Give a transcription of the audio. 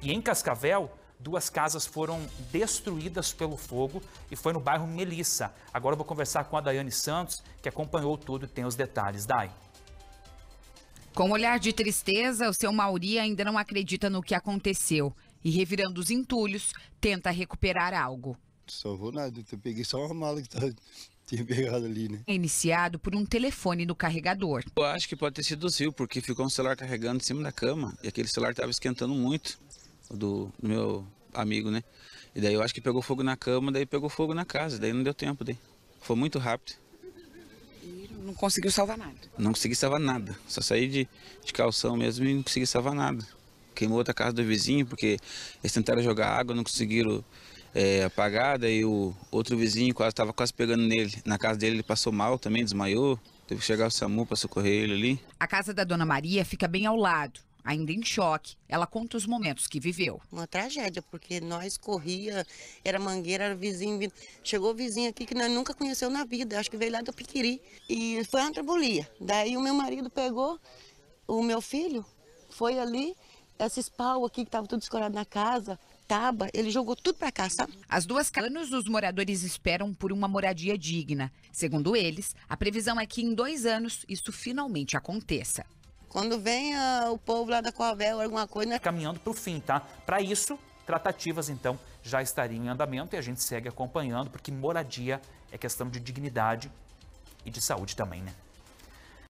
E em Cascavel, duas casas foram destruídas pelo fogo e foi no bairro Melissa. Agora eu vou conversar com a Daiane Santos, que acompanhou tudo e tem os detalhes. Dai. Com um olhar de tristeza, o seu Mauri ainda não acredita no que aconteceu e, revirando os entulhos, tenta recuperar algo. Só vou nada, eu peguei só uma mala que tava, tá, tinha pegado ali, né? É iniciado por um telefone no carregador. Eu acho que pode ter sido o Zil, porque ficou um celular carregando em cima da cama e aquele celular estava esquentando muito do, do meu amigo, né? E daí eu acho que pegou fogo na cama, daí pegou fogo na casa, daí não deu tempo, daí. Foi muito rápido. E não conseguiu salvar nada? Não consegui salvar nada. Só saí de, de calção mesmo e não consegui salvar nada. Queimou outra casa do vizinho, porque eles tentaram jogar água, não conseguiram é, apagar, daí o outro vizinho quase estava quase pegando nele. Na casa dele ele passou mal também, desmaiou. Teve que chegar o SAMU para socorrer ele ali. A casa da Dona Maria fica bem ao lado ainda em choque, ela conta os momentos que viveu. Uma tragédia, porque nós corria, era mangueira, era vizinho. Chegou vizinho aqui que nós nunca conheceu na vida, acho que veio lá do Piquiri. E foi uma trabulia. Daí o meu marido pegou o meu filho, foi ali, esses pau aqui que estavam tudo escorado na casa, tábua, ele jogou tudo para cá, sabe? As duas anos os moradores esperam por uma moradia digna. Segundo eles, a previsão é que em dois anos isso finalmente aconteça. Quando vem o povo lá da Coavel, alguma coisa... Né? Caminhando para o fim, tá? Para isso, tratativas, então, já estariam em andamento e a gente segue acompanhando, porque moradia é questão de dignidade e de saúde também, né?